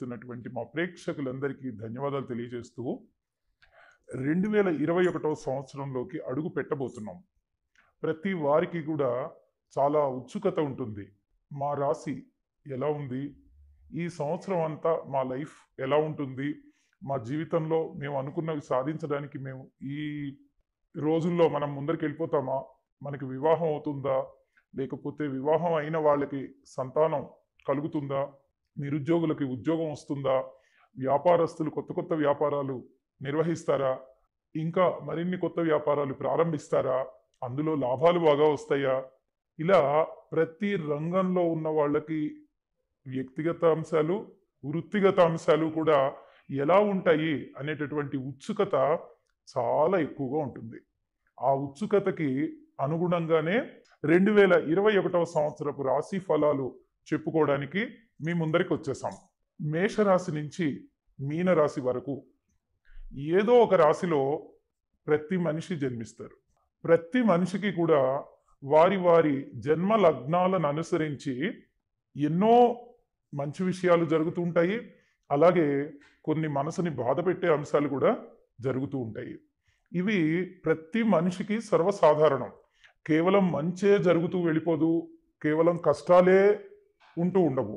చేస్తున్నటువంటి మా ప్రేక్షకులందరికీ ధన్యవాదాలు తెలియజేస్తూ రెండు వేల ఇరవై ఒకటో సంవత్సరంలోకి అడుగు పెట్టబోతున్నాం ప్రతి వారికి కూడా చాలా ఉత్సుకత ఉంటుంది మా రాశి ఎలా ఉంది ఈ సంవత్సరం అంతా మా లైఫ్ ఎలా ఉంటుంది మా జీవితంలో మేము అనుకున్నవి సాధించడానికి మేము ఈ రోజుల్లో మనం ముందరికి వెళ్ళిపోతామా మనకి వివాహం అవుతుందా లేకపోతే వివాహం అయిన వాళ్ళకి సంతానం కలుగుతుందా నిరుద్యోగులకి ఉద్యోగం వస్తుందా వ్యాపారస్తులు కొత్త కొత్త వ్యాపారాలు నిర్వహిస్తారా ఇంకా మరిన్ని కొత్త వ్యాపారాలు ప్రారంభిస్తారా అందులో లాభాలు బాగా వస్తాయా ఇలా ప్రతి రంగంలో ఉన్న వాళ్ళకి వ్యక్తిగత అంశాలు వృత్తిగత అంశాలు కూడా ఎలా ఉంటాయి అనేటటువంటి ఉత్సుకత చాలా ఎక్కువగా ఉంటుంది ఆ ఉత్సుకతకి అనుగుణంగానే రెండు వేల ఇరవై ఒకటవ సంవత్సరపు రాశి ఫలాలు చెప్పుకోవడానికి మీ ముందరికి వచ్చేసాం మేషరాశి నుంచి మీనరాశి వరకు ఏదో ఒక రాశిలో ప్రతి మనిషి జన్మిస్తారు ప్రతి మనిషికి కూడా వారి వారి జన్మ లగ్నాలను అనుసరించి ఎన్నో మంచి విషయాలు జరుగుతూ ఉంటాయి అలాగే కొన్ని మనసుని బాధ పెట్టే అంశాలు కూడా జరుగుతూ ఉంటాయి ఇవి ప్రతి మనిషికి సర్వసాధారణం కేవలం మంచే జరుగుతూ వెళ్ళిపోదు కేవలం కష్టాలే ఉంటూ ఉండవు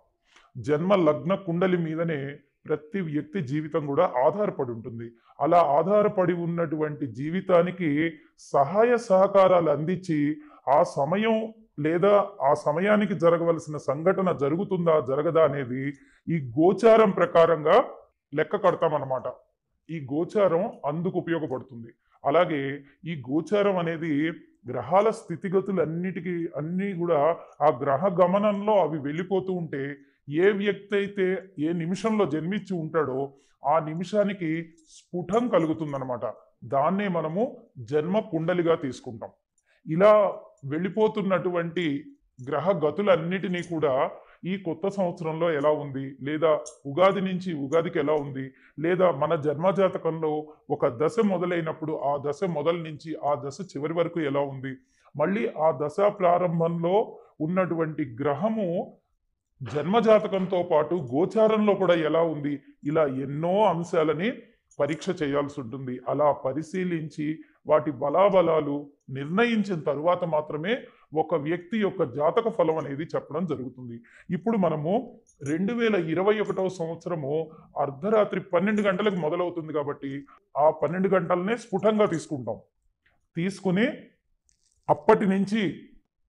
జన్మ లగ్న కుండలి మీదనే ప్రతి వ్యక్తి జీవితం కూడా ఆధారపడి ఉంటుంది అలా ఆధారపడి ఉన్నటువంటి జీవితానికి సహాయ సహకారాలు అందించి ఆ సమయం లేదా ఆ సమయానికి జరగవలసిన సంఘటన జరుగుతుందా జరగదా అనేది ఈ గోచారం ప్రకారంగా లెక్క కడతామన్నమాట ఈ గోచారం అందుకు ఉపయోగపడుతుంది అలాగే ఈ గోచారం అనేది గ్రహాల స్థితిగతులు అన్నిటికీ అన్నీ కూడా ఆ గ్రహ గమనంలో అవి వెళ్ళిపోతూ ఉంటే ఏ వ్యక్తి అయితే ఏ నిమిషంలో జన్మించి ఉంటాడో ఆ నిమిషానికి స్ఫుటం కలుగుతుందనమాట దాన్నే మనము జన్మ కుండలిగా తీసుకుంటాం ఇలా వెళ్ళిపోతున్నటువంటి గ్రహ గతులన్నిటినీ కూడా ఈ కొత్త సంవత్సరంలో ఎలా ఉంది లేదా ఉగాది నుంచి ఉగాదికి ఎలా ఉంది లేదా మన జన్మజాతకంలో ఒక దశ మొదలైనప్పుడు ఆ దశ మొదల నుంచి ఆ దశ చివరి వరకు ఎలా ఉంది మళ్ళీ ఆ దశ ప్రారంభంలో ఉన్నటువంటి గ్రహము జన్మజాతకంతో పాటు గోచారంలో కూడా ఎలా ఉంది ఇలా ఎన్నో అంశాలని పరీక్ష చేయాల్సి ఉంటుంది అలా పరిశీలించి వాటి బలాబలాలు నిర్ణయించిన తరువాత మాత్రమే ఒక వ్యక్తి యొక్క జాతక ఫలం అనేది చెప్పడం జరుగుతుంది ఇప్పుడు మనము రెండు వేల ఇరవై ఒకటో సంవత్సరము అర్ధరాత్రి పన్నెండు గంటలకు మొదలవుతుంది కాబట్టి ఆ పన్నెండు గంటలనే స్ఫుటంగా తీసుకుంటాం తీసుకుని అప్పటి నుంచి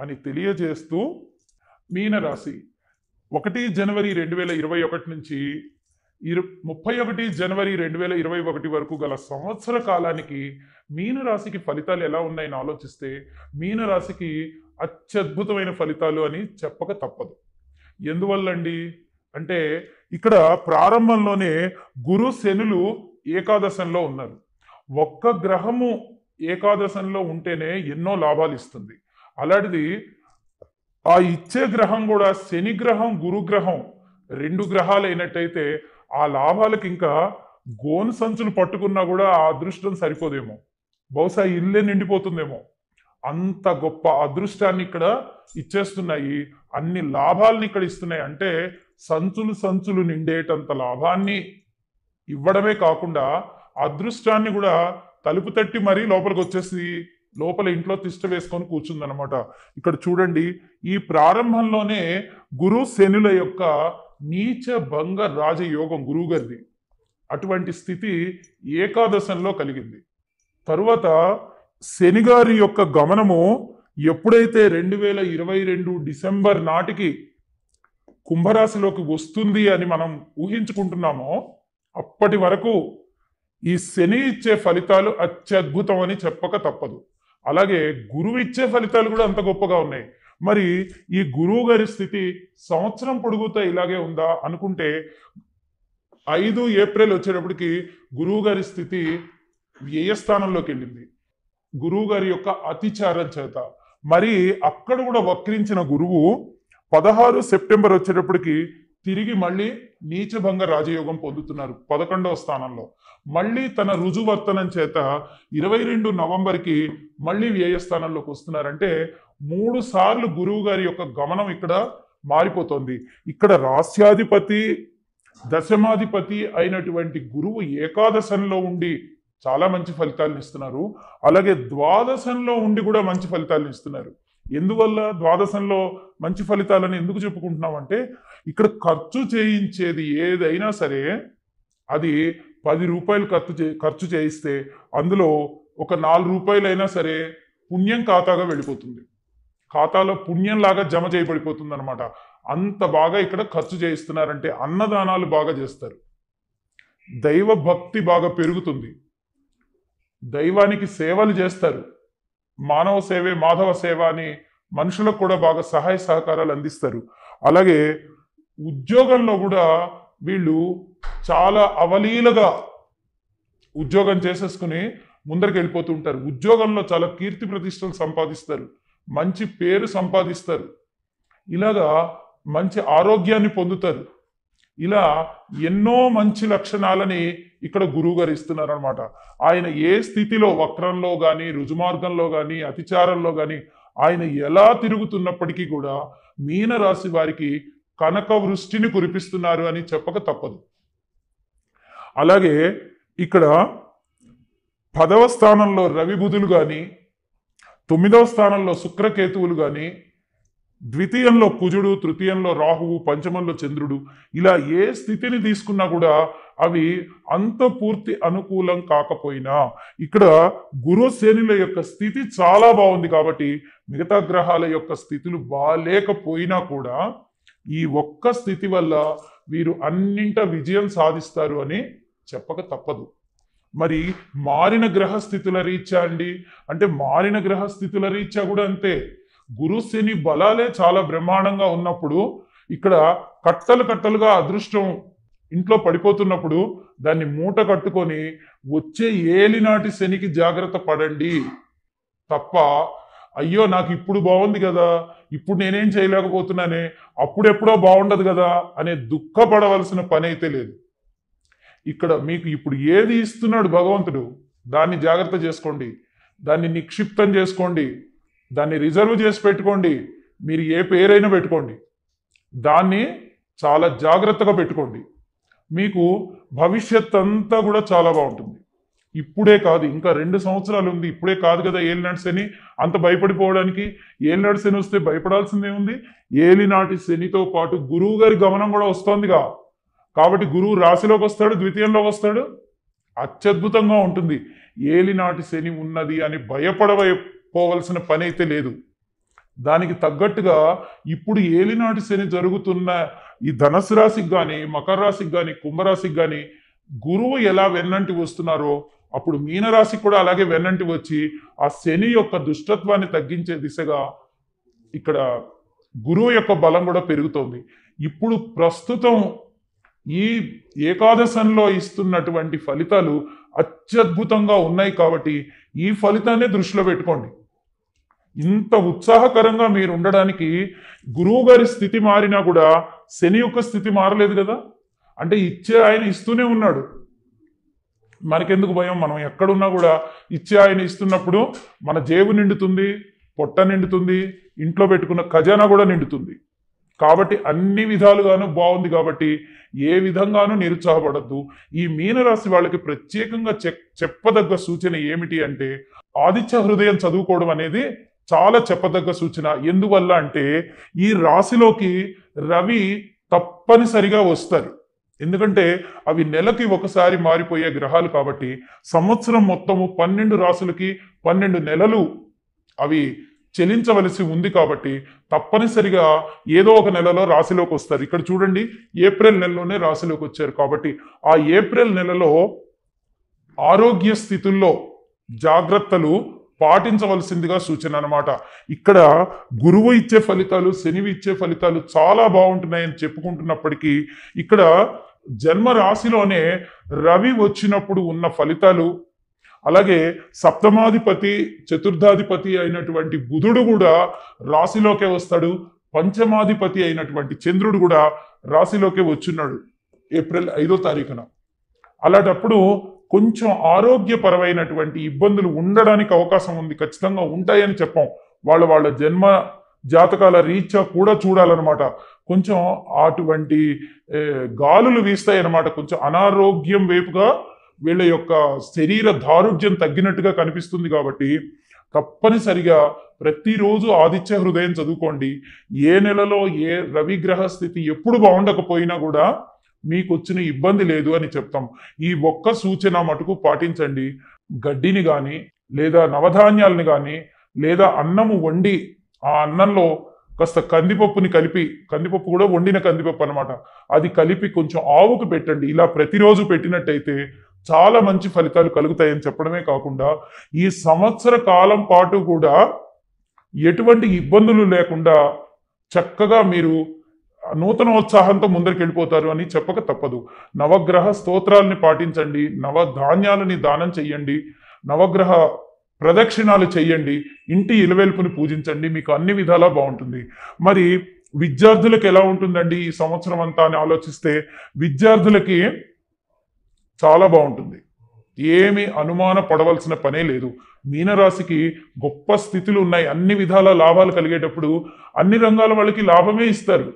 అని తెలియజేస్తూ మీనరాశి ఒకటి జనవరి రెండు వేల ఇరవై ఒకటి నుంచి ఇరు ముప్పై ఒకటి జనవరి రెండు వేల ఇరవై ఒకటి వరకు గల సంవత్సర కాలానికి మీనరాశికి ఫలితాలు ఎలా ఉన్నాయని ఆలోచిస్తే మీనరాశికి అత్యద్భుతమైన ఫలితాలు అని చెప్పక తప్పదు ఎందువల్లండి అంటే ఇక్కడ ప్రారంభంలోనే గురు శనులు ఏకాదశంలో ఉన్నారు ఒక్క గ్రహము ఏకాదశంలో ఉంటేనే ఎన్నో లాభాలు ఇస్తుంది అలాంటిది ఆ ఇచ్చే గ్రహం కూడా శని గ్రహం గురుగ్రహం రెండు గ్రహాలు అయినట్టయితే ఆ లాభాలకు ఇంకా గోను సంచులు పట్టుకున్నా కూడా ఆ అదృష్టం సరిపోదేమో బహుశా ఇల్లే నిండిపోతుందేమో అంత గొప్ప అదృష్టాన్ని ఇక్కడ ఇచ్చేస్తున్నాయి అన్ని లాభాలను ఇక్కడ ఇస్తున్నాయి అంటే సంచులు సంచులు నిండేటంత లాభాన్ని ఇవ్వడమే కాకుండా అదృష్టాన్ని కూడా తలుపు తట్టి మరీ లోపలికి వచ్చేసి లోపల ఇంట్లో తిష్ట వేసుకొని కూర్చుందనమాట ఇక్కడ చూడండి ఈ ప్రారంభంలోనే గురు శనుల యొక్క నీచ భంగ రాజయోగం గురువుగారిది అటువంటి స్థితి ఏకాదశంలో కలిగింది తరువాత శనిగారి యొక్క గమనము ఎప్పుడైతే రెండు వేల ఇరవై రెండు డిసెంబర్ నాటికి కుంభరాశిలోకి వస్తుంది అని మనం ఊహించుకుంటున్నామో అప్పటి వరకు ఈ శని ఇచ్చే ఫలితాలు అత్యద్భుతం అని చెప్పక తప్పదు అలాగే గురువు ఇచ్చే ఫలితాలు కూడా అంత గొప్పగా ఉన్నాయి మరి ఈ గురువు గారి స్థితి సంవత్సరం పొడుగుతా ఇలాగే ఉందా అనుకుంటే ఐదు ఏప్రిల్ వచ్చేటప్పటికి గురువు గారి స్థితి వ్యయస్థానంలోకి వెళ్ళింది గురువు గారి యొక్క అతిచారం చేత మరి అక్కడ కూడా వక్రించిన గురువు పదహారు సెప్టెంబర్ వచ్చేటప్పటికి తిరిగి మళ్ళీ నీచభంగ రాజయోగం పొందుతున్నారు పదకొండవ స్థానంలో మళ్ళీ తన రుజువర్తనం చేత ఇరవై రెండు నవంబర్కి మళ్ళీ వ్యయస్థానంలోకి వస్తున్నారంటే మూడు సార్లు గురువు గారి యొక్క గమనం ఇక్కడ మారిపోతుంది ఇక్కడ రాస్యాధిపతి దశమాధిపతి అయినటువంటి గురువు ఏకాదశంలో ఉండి చాలా మంచి ఫలితాలను ఇస్తున్నారు అలాగే ద్వాదశంలో ఉండి కూడా మంచి ఫలితాలను ఇస్తున్నారు ఎందువల్ల ద్వాదశంలో మంచి ఫలితాలను ఎందుకు చెప్పుకుంటున్నాం అంటే ఇక్కడ ఖర్చు చేయించేది ఏదైనా సరే అది పది రూపాయలు ఖర్చు చే ఖర్చు చేయిస్తే అందులో ఒక నాలుగు రూపాయలైనా సరే పుణ్యం ఖాతాగా వెళ్ళిపోతుంది ఖాతాలో పుణ్యంలాగా జమ చేయబడిపోతుంది అనమాట అంత బాగా ఇక్కడ ఖర్చు చేయిస్తున్నారంటే అన్నదానాలు బాగా చేస్తారు దైవ భక్తి బాగా పెరుగుతుంది దైవానికి సేవలు చేస్తారు మానవ సేవే మాధవ సేవ అని మనుషులకు కూడా బాగా సహాయ సహకారాలు అందిస్తారు అలాగే ఉద్యోగంలో కూడా వీళ్ళు చాలా అవలీలగా ఉద్యోగం చేసేసుకుని ముందరికి వెళ్ళిపోతూ ఉంటారు ఉద్యోగంలో చాలా కీర్తి ప్రతిష్టలు సంపాదిస్తారు మంచి పేరు సంపాదిస్తారు ఇలాగా మంచి ఆరోగ్యాన్ని పొందుతారు ఇలా ఎన్నో మంచి లక్షణాలని ఇక్కడ గురువు గారు ఇస్తున్నారు అనమాట ఆయన ఏ స్థితిలో వక్రంలో కానీ రుజుమార్గంలో కానీ అతిచారంలో కానీ ఆయన ఎలా తిరుగుతున్నప్పటికీ కూడా మీనరాశి వారికి కనక వృష్టిని కురిపిస్తున్నారు అని చెప్పక తప్పదు అలాగే ఇక్కడ పదవ స్థానంలో రవి బుధులు కానీ తొమ్మిదవ స్థానంలో శుక్రకేతువులు కానీ ద్వితీయంలో కుజుడు తృతీయంలో రాహువు పంచమంలో చంద్రుడు ఇలా ఏ స్థితిని తీసుకున్నా కూడా అవి అంత పూర్తి అనుకూలం కాకపోయినా ఇక్కడ గురుశనిల యొక్క స్థితి చాలా బాగుంది కాబట్టి మిగతా గ్రహాల యొక్క స్థితులు బాలేకపోయినా కూడా ఈ ఒక్క స్థితి వల్ల వీరు అన్నింట విజయం సాధిస్తారు అని చెప్పక తప్పదు మరి మారిన గ్రహ స్థితుల రీత్యా అండి అంటే మారిన గ్రహ స్థితుల రీత్యా కూడా అంతే గురు శని బలాలే చాలా బ్రహ్మాండంగా ఉన్నప్పుడు ఇక్కడ కట్టలు కట్టలుగా అదృష్టం ఇంట్లో పడిపోతున్నప్పుడు దాన్ని మూట కట్టుకొని వచ్చే ఏలినాటి శనికి జాగ్రత్త పడండి తప్ప అయ్యో నాకు ఇప్పుడు బాగుంది కదా ఇప్పుడు నేనేం చేయలేకపోతున్నానే అప్పుడెప్పుడో బాగుండదు కదా అనే దుఃఖపడవలసిన పని అయితే లేదు ఇక్కడ మీకు ఇప్పుడు ఏది ఇస్తున్నాడు భగవంతుడు దాన్ని జాగ్రత్త చేసుకోండి దాన్ని నిక్షిప్తం చేసుకోండి దాన్ని రిజర్వ్ చేసి పెట్టుకోండి మీరు ఏ పేరైనా పెట్టుకోండి దాన్ని చాలా జాగ్రత్తగా పెట్టుకోండి మీకు భవిష్యత్ అంతా కూడా చాలా బాగుంటుంది ఇప్పుడే కాదు ఇంకా రెండు సంవత్సరాలు ఉంది ఇప్పుడే కాదు కదా ఏలినాటి శని అంత భయపడిపోవడానికి ఏలినాటి శని వస్తే భయపడాల్సిందే ఉంది ఏలినాటి శనితో పాటు గురువు గారి గమనం కూడా వస్తోందిగా కాబట్టి గురువు రాశిలోకి వస్తాడు ద్వితీయంలోకి వస్తాడు అత్యద్భుతంగా ఉంటుంది ఏలినాటి శని ఉన్నది అని భయపడవైపోవలసిన పని అయితే లేదు దానికి తగ్గట్టుగా ఇప్పుడు ఏలినాటి శని జరుగుతున్న ఈ ధనసు రాశికి కానీ మకర రాశికి కానీ కుంభరాశికి కానీ గురువు ఎలా వెన్నంటి వస్తున్నారో అప్పుడు మీనరాశి కూడా అలాగే వెన్నంటి వచ్చి ఆ శని యొక్క దుష్టత్వాన్ని తగ్గించే దిశగా ఇక్కడ గురువు యొక్క బలం కూడా పెరుగుతోంది ఇప్పుడు ప్రస్తుతం ఈ ఏకాదశంలో ఇస్తున్నటువంటి ఫలితాలు అత్యద్భుతంగా ఉన్నాయి కాబట్టి ఈ ఫలితాన్ని దృష్టిలో పెట్టుకోండి ఇంత ఉత్సాహకరంగా మీరు ఉండడానికి గురువు గారి స్థితి మారినా కూడా శని యొక్క స్థితి మారలేదు కదా అంటే ఇచ్చే ఆయన ఇస్తూనే ఉన్నాడు మనకెందుకు భయం మనం ఎక్కడున్నా కూడా ఇచ్చి ఆయన ఇస్తున్నప్పుడు మన జేబు నిండుతుంది పొట్ట నిండుతుంది ఇంట్లో పెట్టుకున్న ఖజానా కూడా నిండుతుంది కాబట్టి అన్ని విధాలుగాను బాగుంది కాబట్టి ఏ విధంగానూ నిరుత్సాహపడద్దు ఈ మీనరాశి వాళ్ళకి ప్రత్యేకంగా చెప్పదగ్గ సూచన ఏమిటి అంటే ఆదిత్య హృదయం చదువుకోవడం అనేది చాలా చెప్పదగ్గ సూచన ఎందువల్ల అంటే ఈ రాశిలోకి రవి తప్పనిసరిగా వస్తారు ఎందుకంటే అవి నెలకి ఒకసారి మారిపోయే గ్రహాలు కాబట్టి సంవత్సరం మొత్తము పన్నెండు రాసులకి పన్నెండు నెలలు అవి చెలించవలసి ఉంది కాబట్టి తప్పనిసరిగా ఏదో ఒక నెలలో రాశిలోకి వస్తారు ఇక్కడ చూడండి ఏప్రిల్ నెలలోనే రాశిలోకి వచ్చారు కాబట్టి ఆ ఏప్రిల్ నెలలో ఆరోగ్య స్థితుల్లో జాగ్రత్తలు పాటించవలసిందిగా సూచన అనమాట ఇక్కడ గురువు ఇచ్చే ఫలితాలు శనివి ఇచ్చే ఫలితాలు చాలా బాగుంటున్నాయని చెప్పుకుంటున్నప్పటికీ ఇక్కడ జన్మ రాశిలోనే రవి వచ్చినప్పుడు ఉన్న ఫలితాలు అలాగే సప్తమాధిపతి చతుర్థాధిపతి అయినటువంటి బుధుడు కూడా రాశిలోకే వస్తాడు పంచమాధిపతి అయినటువంటి చంద్రుడు కూడా రాశిలోకే వచ్చున్నాడు ఏప్రిల్ ఐదో తారీఖున అలాంటప్పుడు కొంచెం ఆరోగ్యపరమైనటువంటి ఇబ్బందులు ఉండడానికి అవకాశం ఉంది ఖచ్చితంగా ఉంటాయని చెప్పాం వాళ్ళ వాళ్ళ జన్మ జాతకాల రీత్యా కూడా చూడాలన్నమాట కొంచెం అటువంటి గాలులు వీస్తాయి అన్నమాట కొంచెం అనారోగ్యం వైపుగా వీళ్ళ యొక్క శరీర దారుఢ్యం తగ్గినట్టుగా కనిపిస్తుంది కాబట్టి తప్పనిసరిగా ప్రతిరోజు ఆదిత్య హృదయం చదువుకోండి ఏ నెలలో ఏ రవిగ్రహ స్థితి ఎప్పుడు బాగుండకపోయినా కూడా మీకు వచ్చిన ఇబ్బంది లేదు అని చెప్తాం ఈ ఒక్క సూచన మటుకు పాటించండి గడ్డిని కానీ లేదా నవధాన్యాలను కానీ లేదా అన్నము వండి ఆ అన్నంలో కాస్త కందిపప్పుని కలిపి కందిపప్పు కూడా వండిన కందిపప్పు అనమాట అది కలిపి కొంచెం ఆవుకు పెట్టండి ఇలా ప్రతిరోజు పెట్టినట్టయితే చాలా మంచి ఫలితాలు కలుగుతాయని చెప్పడమే కాకుండా ఈ సంవత్సర కాలం పాటు కూడా ఎటువంటి ఇబ్బందులు లేకుండా చక్కగా మీరు నూతన ముందరికి ముందరికెళ్ళిపోతారు అని చెప్పక తప్పదు నవగ్రహ స్తోత్రాలని పాటించండి నవధాన్యాలని దానం చెయ్యండి నవగ్రహ ప్రదక్షిణాలు చెయ్యండి ఇంటి ఇలవెల్పుని పూజించండి మీకు అన్ని విధాలా బాగుంటుంది మరి విద్యార్థులకు ఎలా ఉంటుందండి ఈ సంవత్సరం అంతా అని ఆలోచిస్తే విద్యార్థులకి చాలా బాగుంటుంది ఏమి అనుమాన పడవలసిన పనే లేదు మీనరాశికి గొప్ప స్థితులు ఉన్నాయి అన్ని విధాల లాభాలు కలిగేటప్పుడు అన్ని రంగాల వాళ్ళకి లాభమే ఇస్తారు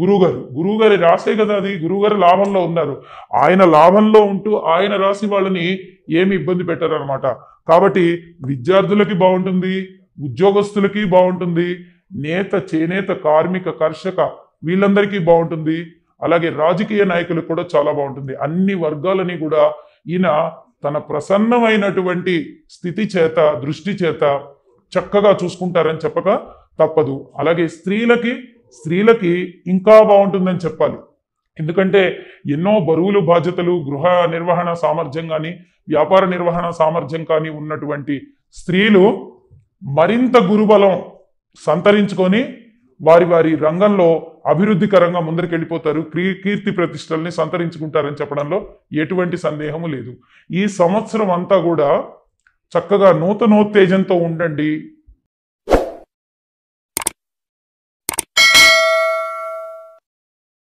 గురువుగారు గురువుగారి రాసే కదా అది గురువుగారు లాభంలో ఉన్నారు ఆయన లాభంలో ఉంటూ ఆయన రాసి వాళ్ళని ఏమి ఇబ్బంది పెట్టారనమాట కాబట్టి విద్యార్థులకి బాగుంటుంది ఉద్యోగస్తులకి బాగుంటుంది నేత చేనేత కార్మిక కర్షక వీళ్ళందరికీ బాగుంటుంది అలాగే రాజకీయ నాయకులకు కూడా చాలా బాగుంటుంది అన్ని వర్గాలని కూడా ఈయన తన ప్రసన్నమైనటువంటి స్థితి చేత దృష్టి చేత చక్కగా చూసుకుంటారని చెప్పక తప్పదు అలాగే స్త్రీలకి స్త్రీలకి ఇంకా బాగుంటుందని చెప్పాలి ఎందుకంటే ఎన్నో బరువులు బాధ్యతలు గృహ నిర్వహణ సామర్థ్యం కానీ వ్యాపార నిర్వహణ సామర్థ్యం కానీ ఉన్నటువంటి స్త్రీలు మరింత గురుబలం సంతరించుకొని వారి వారి రంగంలో అభివృద్ధికరంగా ముందరికెళ్ళిపోతారు క్రీ కీర్తి ప్రతిష్టల్ని సంతరించుకుంటారని చెప్పడంలో ఎటువంటి సందేహము లేదు ఈ సంవత్సరం అంతా కూడా చక్కగా నూతనోత్తేజంతో ఉండండి